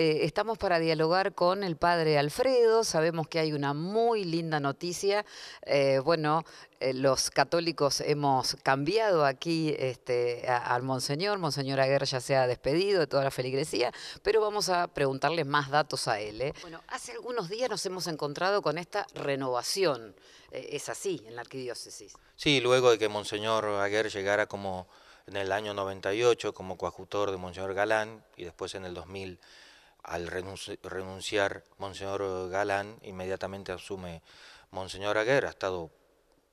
Eh, estamos para dialogar con el padre Alfredo. Sabemos que hay una muy linda noticia. Eh, bueno, eh, los católicos hemos cambiado aquí este, al Monseñor. Monseñor Aguer ya se ha despedido de toda la feligresía, pero vamos a preguntarle más datos a él. Bueno, hace algunos días nos hemos encontrado con esta renovación. es así en la arquidiócesis. Sí, luego de que Monseñor Aguer llegara como en el año 98 como coadjutor de Monseñor Galán y después en el 2000 al renunciar Monseñor Galán, inmediatamente asume Monseñor Aguer, ha estado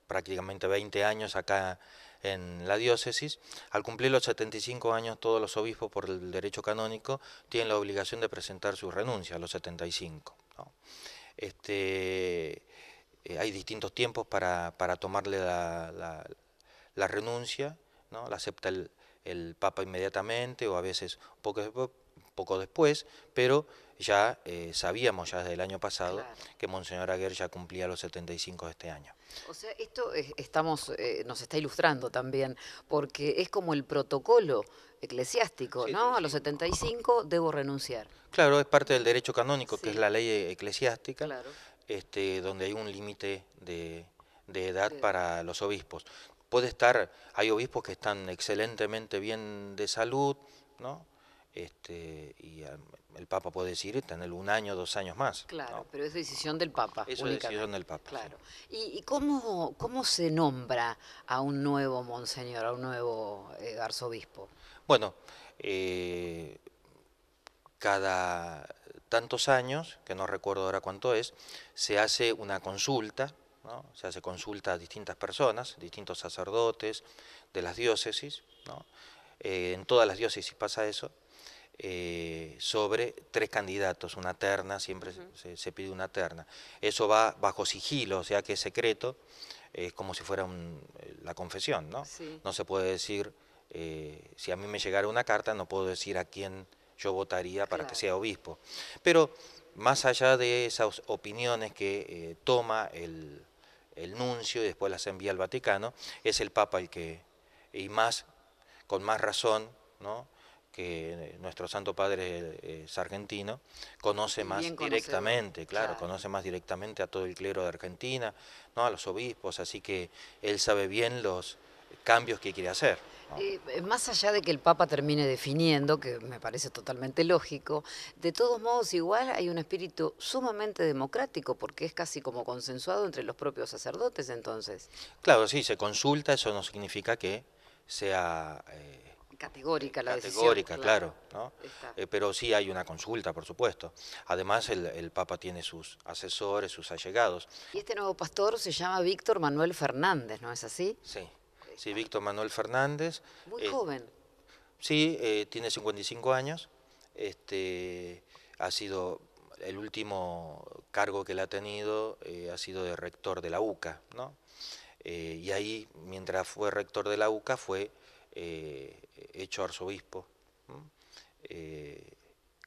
prácticamente 20 años acá en la diócesis. Al cumplir los 75 años, todos los obispos por el derecho canónico tienen la obligación de presentar su renuncia a los 75. Este, eh, hay distintos tiempos para, tomarle la, renuncia, ¿no? la acepta el, Papa inmediatamente o a veces poco poco después, pero ya eh, sabíamos ya desde el año pasado que Monseñor Aguer ya cumplía los 75 de este año. O sea, esto estamos, eh, nos está ilustrando también, porque es como el protocolo eclesiástico, ¿no? A los 75 debo renunciar. Claro, es parte del derecho canónico, que es la ley eclesiástica, este, donde hay un límite de, edad para los obispos. Puede estar, hay obispos que están excelentemente bien de salud, ¿no? este, y el Papa puede decir, tener un año, dos años más. Claro, pero es decisión del Papa. es decisión del Papa. Claro. ¿Y, cómo, cómo se nombra a un nuevo monseñor, a un nuevo eh, arzobispo? Bueno, eh, cada tantos años, que no recuerdo ahora cuánto es, se hace una consulta, ¿no? se hace consulta a distintas personas, distintos sacerdotes de las diócesis, ¿no? Eh, en todas las diócesis pasa eso, eh, sobre tres candidatos, una terna, siempre se, pide una terna. Eso va bajo sigilo, o sea que es secreto, es como si fuera eh, la confesión, ¿no? No se puede decir, eh, si a mí me llegara una carta, no puedo decir a quién yo votaría para que sea obispo. Pero más allá de esas opiniones que toma el, el nuncio y después las envía al Vaticano, es el Papa el que, y más, con más razón, ¿no? que eh, nuestro Santo Padre eh, es argentino, conoce más directamente, claro, conoce más directamente a todo el clero de Argentina, ¿no? a los obispos, así que él sabe bien los cambios que quiere hacer. Eh, más allá de que el Papa termine definiendo, que me parece totalmente lógico, de todos modos igual hay un espíritu sumamente democrático, porque es casi como consensuado entre los propios sacerdotes entonces. Claro, sí, se consulta, eso no significa que sea... Categórica la decisión, claro. claro ¿no? Eh, pero sí hay una consulta, por supuesto. Además, el, Papa tiene sus asesores, sus allegados. Y este nuevo pastor se llama Víctor Manuel Fernández, ¿no es así? Sí, sí, Víctor Manuel Fernández. Muy eh, joven. Sí, eh, tiene 55 años. Este, ha sido el último cargo que le ha tenido ha sido de rector de la UCA, ¿no? y ahí, mientras fue rector de la UCA, fue eh, hecho arzobispo, eh,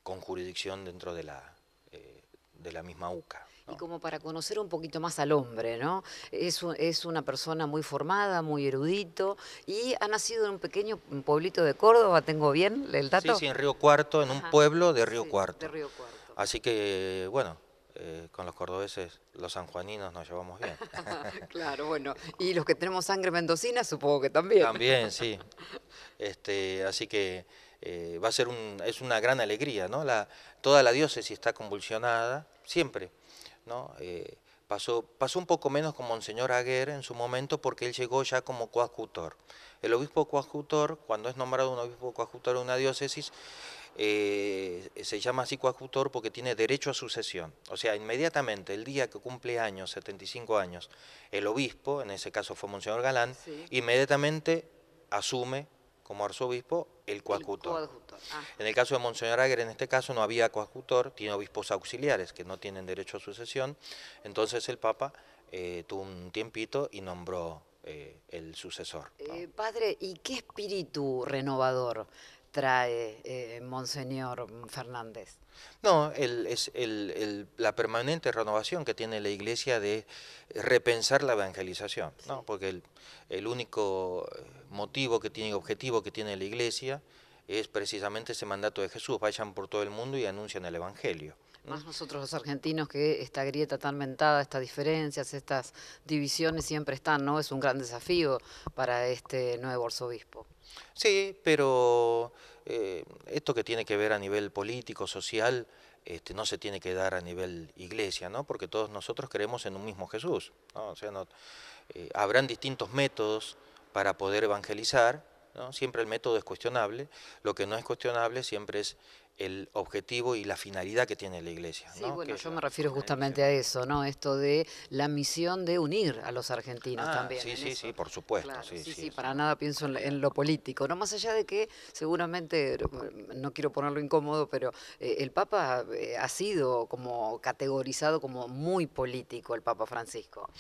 con jurisdicción dentro de la, eh, de la misma UCA. Y como para conocer un poquito más al hombre, ¿no? Es, es una persona muy formada, muy erudito, y ha nacido en un pequeño pueblito de Córdoba, ¿tengo bien el dato? Sí, sí, en Río Cuarto, en un pueblo de Río, Cuarto. de Río Cuarto. Así que, bueno, eh, con los cordobeses, los sanjuaninos nos llevamos bien. claro, bueno, y los que tenemos sangre mendocina supongo que también. También, sí. Este, así que eh, va a ser un, es una gran alegría, ¿no? La, toda la diócesis está convulsionada, siempre, ¿no? Eh, pasó, pasó un poco menos con Monseñor Aguer en su momento porque él llegó ya como coadjutor. El obispo coadjutor, cuando es nombrado un obispo coadjutor de una diócesis, eh, se llama así coadjutor porque tiene derecho a sucesión. O sea, inmediatamente, el día que cumple años, 75 años, el obispo, en ese caso fue Monseñor Galán, inmediatamente asume como arzobispo el coadjutor. Ah. En el caso de Monseñor Aguirre, en este caso no había coadjutor, tiene obispos auxiliares que no tienen derecho a sucesión, entonces el Papa eh, tuvo un tiempito y nombró eh, el sucesor. padre, ¿y qué espíritu renovador trae eh, Monseñor Fernández? No, es la permanente renovación que tiene la iglesia de repensar la evangelización, porque el, único eh, motivo que tiene, objetivo que tiene la iglesia es precisamente ese mandato de Jesús, vayan por todo el mundo y anuncian el Evangelio. Más nosotros los argentinos que esta grieta tan mentada, estas diferencias, estas divisiones siempre están, ¿no? Es un gran desafío para este nuevo arzobispo. Sí, pero eh, esto que tiene que ver a nivel político, social, este, no se tiene que dar a nivel iglesia, ¿no? porque todos nosotros creemos en un mismo Jesús. O sea, eh, habrán distintos métodos para poder evangelizar, ¿no? siempre el método es cuestionable, lo que no es cuestionable siempre es el objetivo y la finalidad que tiene la Iglesia. Sí, bueno, yo me refiero justamente a eso, ¿no? Esto de la misión de unir a los argentinos ah, también. Sí, sí, sí, por supuesto. sí, sí, para nada pienso en, lo político, ¿no? Más allá de que seguramente, mm, no quiero ponerlo incómodo, pero eh, el Papa eh, ha sido como categorizado como muy político, el Papa Francisco.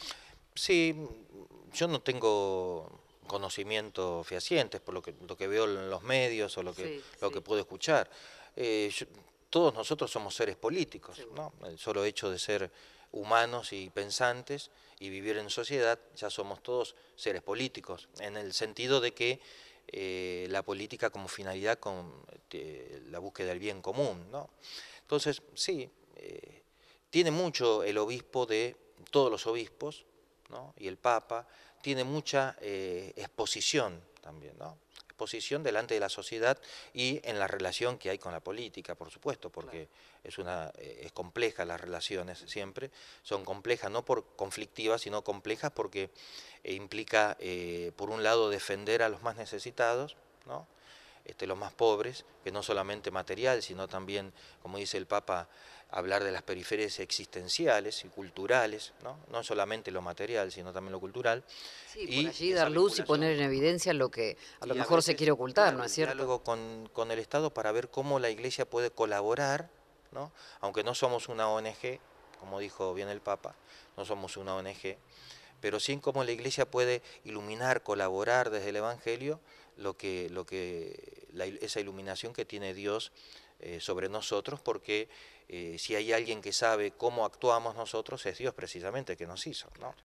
Sí, yo no tengo conocimientos fehacientes por lo que, lo que veo en los medios o lo que, lo que puedo escuchar. Eh, todos nosotros somos seres políticos, ¿no? El solo hecho de ser humanos y pensantes y vivir en sociedad, ya somos todos seres políticos, en el sentido de que eh, la política como finalidad con eh, la búsqueda del bien común. ¿no? Entonces, sí, tiene mucho el obispo de todos los obispos ¿no? y el papa, tiene mucha exposición también. ¿no? posición delante de la sociedad y en la relación que hay con la política, por supuesto, porque es, una, eh, es compleja las relaciones siempre, son complejas no por conflictivas, sino complejas porque eh, implica, eh, por un lado, defender a los más necesitados, ¿no? Este, los más pobres, que no solamente material, sino también, como dice el Papa, hablar de las periferias existenciales y culturales, no, no solamente lo material, sino también lo cultural. Sí, y por allí dar luz y poner en evidencia lo que a lo mejor se quiere ocultar, ¿no es cierto? Diálogo con, con el Estado para ver cómo la Iglesia puede colaborar, ¿no? aunque no somos una ONG, como dijo bien el Papa, no somos una ONG, pero sí en cómo la Iglesia puede iluminar, colaborar desde el Evangelio lo que, lo que esa iluminación que tiene Dios eh, sobre nosotros, porque eh, si hay alguien que sabe cómo actuamos nosotros, es Dios precisamente que nos hizo. ¿no?